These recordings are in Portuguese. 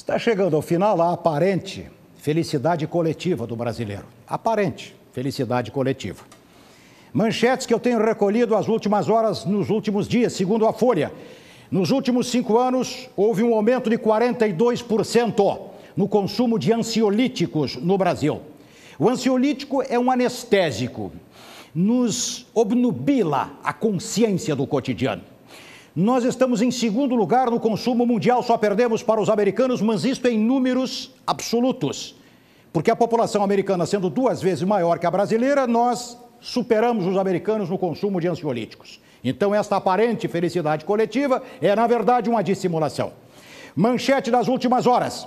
Está chegando ao final a aparente felicidade coletiva do brasileiro. Aparente felicidade coletiva. Manchetes que eu tenho recolhido às últimas horas, nos últimos dias, segundo a Folha. Nos últimos cinco anos, houve um aumento de 42% no consumo de ansiolíticos no Brasil. O ansiolítico é um anestésico, nos obnubila a consciência do cotidiano. Nós estamos em segundo lugar no consumo mundial, só perdemos para os americanos, mas isto em números absolutos. Porque a população americana sendo duas vezes maior que a brasileira, nós superamos os americanos no consumo de ansiolíticos. Então, esta aparente felicidade coletiva é, na verdade, uma dissimulação. Manchete das últimas horas: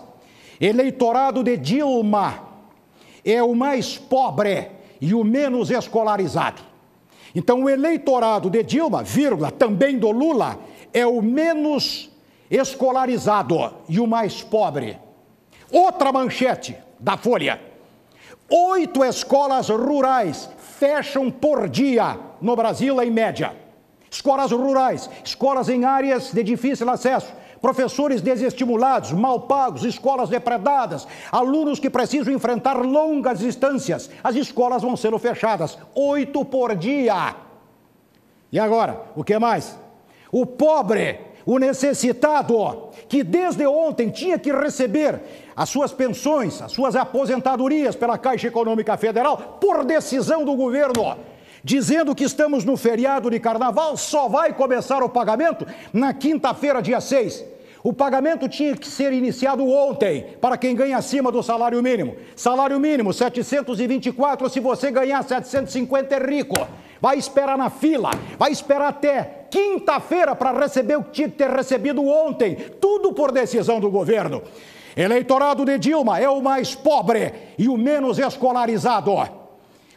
eleitorado de Dilma é o mais pobre e o menos escolarizado. Então, o eleitorado de Dilma, vírgula, também do Lula, é o menos escolarizado e o mais pobre. Outra manchete da Folha. Oito escolas rurais fecham por dia no Brasil, em média escolas rurais, escolas em áreas de difícil acesso, professores desestimulados, mal pagos, escolas depredadas, alunos que precisam enfrentar longas distâncias. As escolas vão sendo fechadas, oito por dia. E agora, o que mais? O pobre, o necessitado, que desde ontem tinha que receber as suas pensões, as suas aposentadorias pela Caixa Econômica Federal, por decisão do governo dizendo que estamos no feriado de carnaval, só vai começar o pagamento na quinta-feira, dia 6. O pagamento tinha que ser iniciado ontem para quem ganha acima do salário mínimo. Salário mínimo 724, se você ganhar 750 é rico. Vai esperar na fila, vai esperar até quinta-feira para receber o que tinha que ter recebido ontem, tudo por decisão do governo. Eleitorado de Dilma é o mais pobre e o menos escolarizado.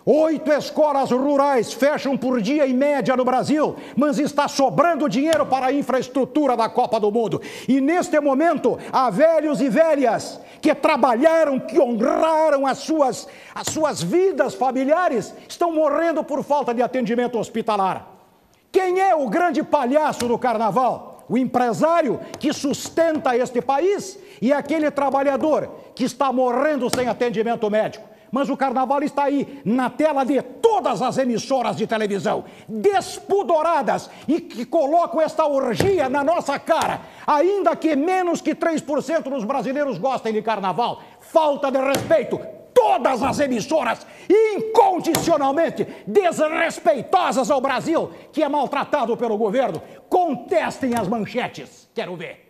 Oito escolas rurais fecham por dia em média no Brasil, mas está sobrando dinheiro para a infraestrutura da Copa do Mundo. E neste momento, há velhos e velhas que trabalharam, que honraram as suas, as suas vidas familiares, estão morrendo por falta de atendimento hospitalar. Quem é o grande palhaço do carnaval? O empresário que sustenta este país e é aquele trabalhador que está morrendo sem atendimento médico. Mas o carnaval está aí na tela de todas as emissoras de televisão, despudoradas e que colocam esta orgia na nossa cara, ainda que menos que 3% dos brasileiros gostem de carnaval. Falta de respeito, todas as emissoras incondicionalmente desrespeitosas ao Brasil, que é maltratado pelo governo. Contestem as manchetes. Quero ver.